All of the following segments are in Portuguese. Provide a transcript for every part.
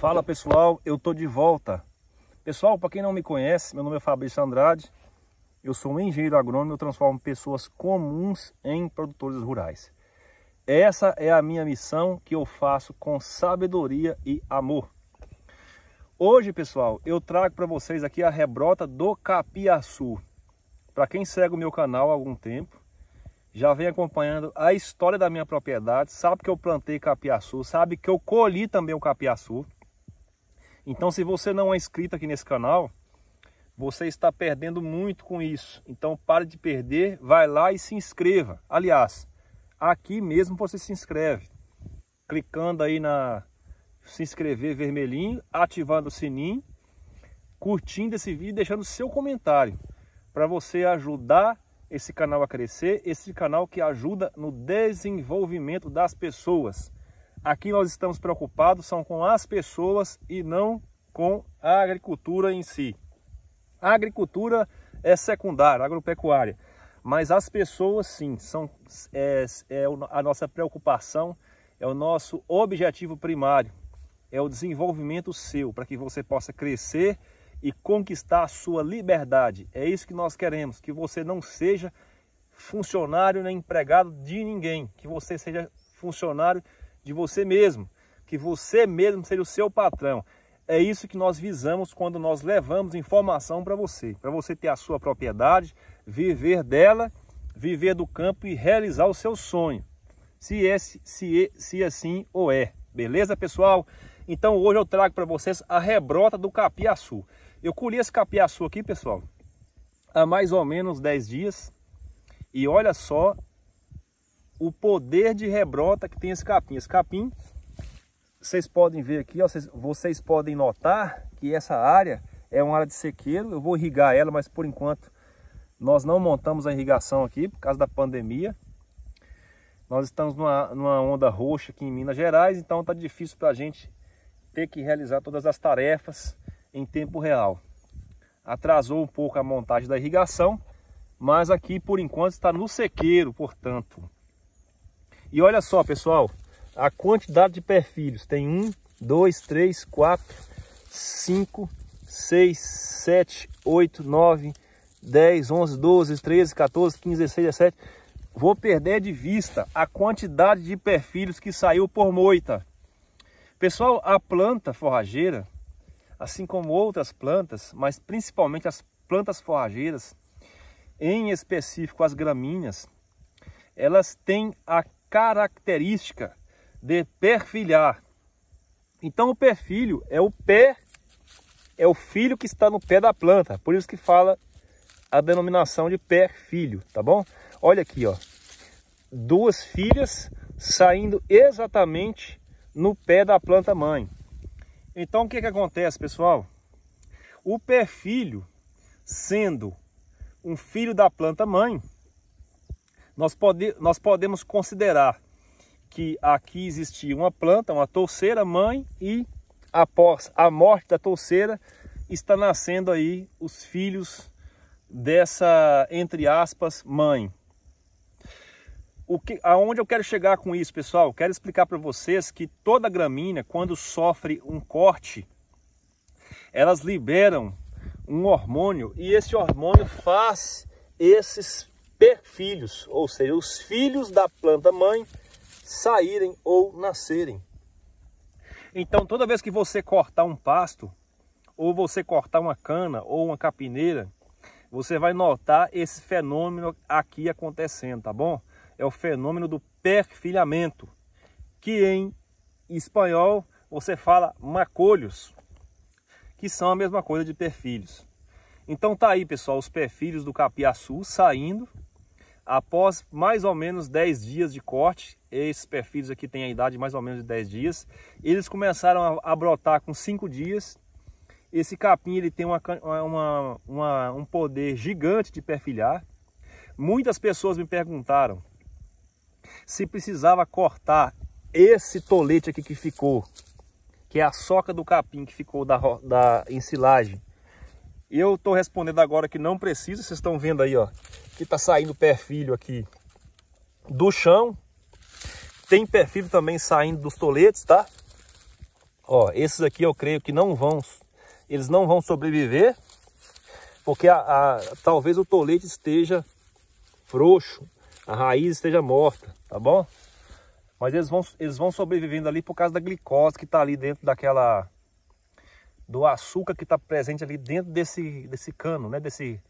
Fala pessoal, eu tô de volta. Pessoal, para quem não me conhece, meu nome é Fabrício Andrade. Eu sou um engenheiro agrônomo, eu transformo pessoas comuns em produtores rurais. Essa é a minha missão que eu faço com sabedoria e amor. Hoje, pessoal, eu trago para vocês aqui a rebrota do capiaçu. Para quem segue o meu canal há algum tempo, já vem acompanhando a história da minha propriedade, sabe que eu plantei capiaçu, sabe que eu colhi também o capiaçu. Então, se você não é inscrito aqui nesse canal, você está perdendo muito com isso. Então, pare de perder, vai lá e se inscreva. Aliás, aqui mesmo você se inscreve, clicando aí na se inscrever vermelhinho, ativando o sininho, curtindo esse vídeo, deixando seu comentário para você ajudar esse canal a crescer, esse canal que ajuda no desenvolvimento das pessoas. Aqui nós estamos preocupados são com as pessoas e não com a agricultura em si. A agricultura é secundária, agropecuária, mas as pessoas sim, são, é, é a nossa preocupação, é o nosso objetivo primário, é o desenvolvimento seu, para que você possa crescer e conquistar a sua liberdade. É isso que nós queremos, que você não seja funcionário nem empregado de ninguém, que você seja funcionário de você mesmo, que você mesmo seja o seu patrão. É isso que nós visamos quando nós levamos informação para você, para você ter a sua propriedade, viver dela, viver do campo e realizar o seu sonho, se, esse, se, se assim ou é. Beleza, pessoal? Então hoje eu trago para vocês a rebrota do capiaçu. Eu colhi esse capiaçu aqui, pessoal, há mais ou menos 10 dias. E olha só o poder de rebrota que tem esse capim. Esse capim, vocês podem ver aqui, ó, vocês, vocês podem notar que essa área é uma área de sequeiro. Eu vou irrigar ela, mas por enquanto nós não montamos a irrigação aqui por causa da pandemia. Nós estamos numa, numa onda roxa aqui em Minas Gerais, então está difícil para a gente ter que realizar todas as tarefas em tempo real. Atrasou um pouco a montagem da irrigação, mas aqui por enquanto está no sequeiro, portanto, e olha só, pessoal, a quantidade de perfilhos. Tem um, dois, três, quatro, cinco, seis, sete, oito, nove, dez, onze, doze, treze, 14, quinze, 16, sete Vou perder de vista a quantidade de perfilhos que saiu por moita. Pessoal, a planta forrageira, assim como outras plantas, mas principalmente as plantas forrageiras, em específico as graminhas elas têm a característica de perfilhar. Então o perfilho é o pé, é o filho que está no pé da planta. Por isso que fala a denominação de perfilho, tá bom? Olha aqui, ó. Duas filhas saindo exatamente no pé da planta mãe. Então o que, que acontece, pessoal? O perfilho, sendo um filho da planta mãe, nós, pode, nós podemos considerar que aqui existia uma planta, uma touceira mãe, e após a morte da touceira, está nascendo aí os filhos dessa, entre aspas, mãe. O que, aonde eu quero chegar com isso, pessoal? quero explicar para vocês que toda gramínea, quando sofre um corte, elas liberam um hormônio e esse hormônio faz esses perfilhos, ou seja, os filhos da planta mãe saírem ou nascerem. Então, toda vez que você cortar um pasto, ou você cortar uma cana ou uma capineira, você vai notar esse fenômeno aqui acontecendo, tá bom? É o fenômeno do perfilhamento, que em espanhol você fala macolhos, que são a mesma coisa de perfilhos. Então tá aí, pessoal, os perfilhos do capiaçu saindo Após mais ou menos 10 dias de corte, esses perfis aqui têm a idade mais ou menos de 10 dias, eles começaram a, brotar com 5 dias. Esse capim ele tem uma, uma, uma, um poder gigante de perfilhar. Muitas pessoas me perguntaram se precisava cortar esse tolete aqui que ficou, que é a soca do capim que ficou da, da ensilagem eu estou respondendo agora que não precisa, vocês estão vendo aí, ó, que está saindo perfil aqui do chão. Tem perfil também saindo dos toletes, tá? Ó, esses aqui eu creio que não vão, eles não vão sobreviver, porque a, a talvez o tolete esteja frouxo, a raiz esteja morta, tá bom? Mas eles vão, eles vão sobrevivendo ali por causa da glicose que está ali dentro daquela do açúcar que está presente ali dentro desse, desse cano, né? Desse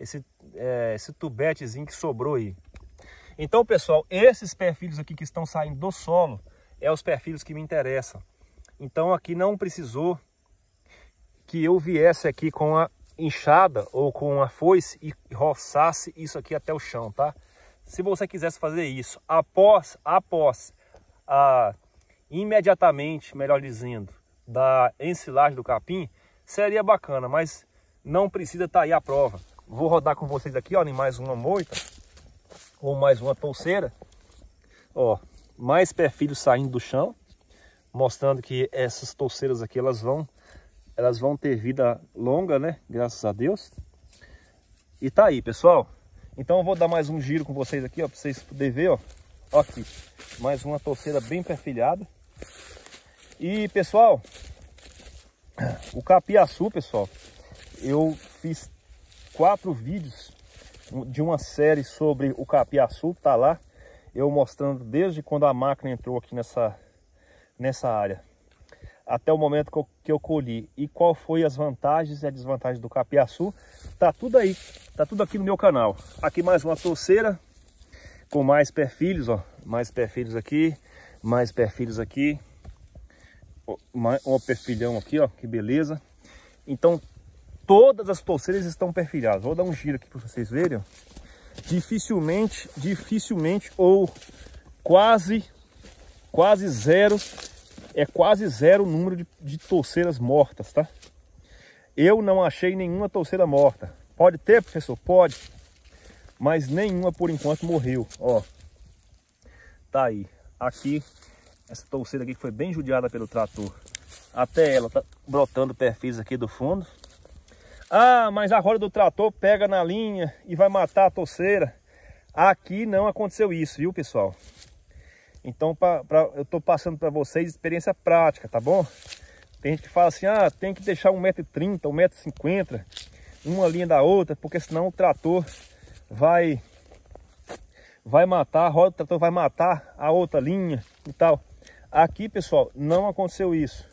esse, é, esse tubetezinho que sobrou aí. Então, pessoal, esses perfis aqui que estão saindo do solo é os perfis que me interessam. Então, aqui não precisou que eu viesse aqui com a enxada ou com a foice e roçasse isso aqui até o chão, tá? Se você quisesse fazer isso após, após, ah, imediatamente, melhor dizendo, da ensilagem do capim, seria bacana, mas não precisa estar tá aí a prova. Vou rodar com vocês aqui, ó, em mais uma moita, ou mais uma touceira. Ó, mais perfil saindo do chão, mostrando que essas touceiras aqui, elas vão, elas vão ter vida longa, né? Graças a Deus. E tá aí, pessoal. Então eu vou dar mais um giro com vocês aqui, ó, vocês poderem ver, ó. ó aqui, mais uma touceira bem perfilhada. E pessoal, o capiaçu, pessoal, eu fiz quatro vídeos de uma série sobre o capiaçu, tá lá. Eu mostrando desde quando a máquina entrou aqui nessa, nessa área até o momento que eu, que eu colhi e qual foi as vantagens e as desvantagens do capiaçu, tá tudo aí, tá tudo aqui no meu canal. Aqui mais uma torceira com mais perfilhos, ó, mais perfilhos aqui, mais perfilhos aqui. Ó, perfilhão aqui, ó, que beleza. Então, todas as torceiras estão perfilhadas. Vou dar um giro aqui para vocês verem. Ó. Dificilmente, dificilmente ou quase, quase zero, é quase zero o número de, de torceiras mortas, tá? Eu não achei nenhuma torceira morta. Pode ter, professor? Pode. Mas nenhuma por enquanto morreu, ó. Tá aí. Aqui essa touceira aqui que foi bem judiada pelo trator. Até ela tá brotando perfis aqui do fundo. Ah, mas a roda do trator pega na linha e vai matar a touceira. Aqui não aconteceu isso, viu, pessoal? Então, pra, pra eu estou passando para vocês experiência prática, tá bom? Tem gente que fala assim, ah, tem que deixar 1,30m, 1,50m, uma linha da outra, porque senão o trator vai vai matar, a roda do trator vai matar a outra linha e tal. Aqui, pessoal, não aconteceu isso.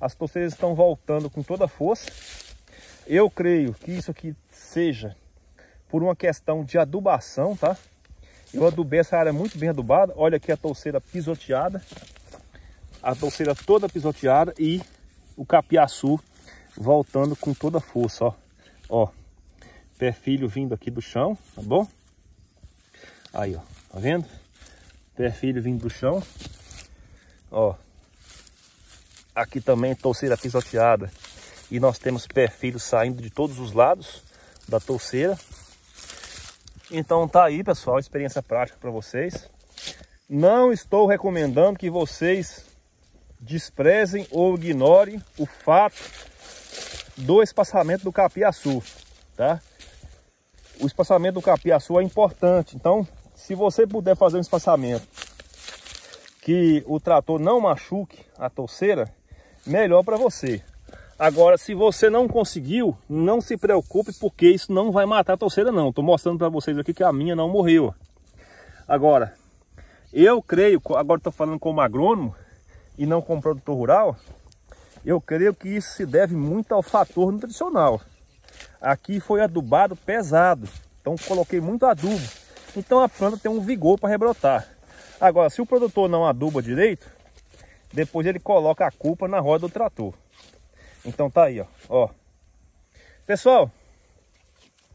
As torceiras estão voltando com toda a força. Eu creio que isso aqui seja por uma questão de adubação, tá? Eu adubei essa área é muito bem adubada. Olha aqui a torceira pisoteada. A torceira toda pisoteada e o capiaçu voltando com toda a força, ó. Ó, filho vindo aqui do chão, tá bom? Aí, ó, tá vendo? filho vindo do chão. Ó, aqui também torceira pisoteada. E nós temos perfil saindo de todos os lados da torceira Então tá aí, pessoal, experiência prática para vocês. Não estou recomendando que vocês desprezem ou ignorem o fato do espaçamento do capiaçu, tá? O espaçamento do capiaçu é importante. Então, se você puder fazer um espaçamento que o trator não machuque a torceira, melhor para você. Agora, se você não conseguiu, não se preocupe, porque isso não vai matar a torceira não. Estou mostrando para vocês aqui que a minha não morreu. Agora, eu creio, agora estou falando como agrônomo e não como produtor rural, eu creio que isso se deve muito ao fator nutricional. Aqui foi adubado pesado, então coloquei muito adubo. Então a planta tem um vigor para rebrotar. Agora, se o produtor não aduba direito, depois ele coloca a culpa na roda do trator. Então tá aí, ó. ó. Pessoal,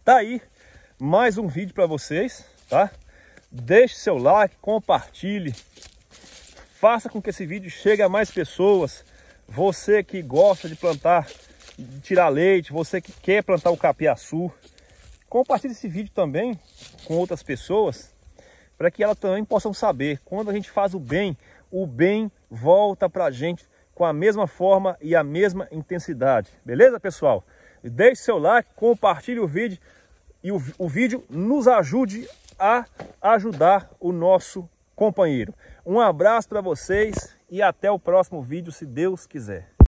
tá aí mais um vídeo para vocês, tá? Deixe seu like, compartilhe, faça com que esse vídeo chegue a mais pessoas. Você que gosta de plantar, de tirar leite, você que quer plantar o capiaçu, compartilhe esse vídeo também com outras pessoas, para que elas também possam saber quando a gente faz o bem, o bem volta para a gente com a mesma forma e a mesma intensidade. Beleza, pessoal? Deixe seu like, compartilhe o vídeo e o, o vídeo nos ajude a ajudar o nosso companheiro. Um abraço para vocês e até o próximo vídeo, se Deus quiser.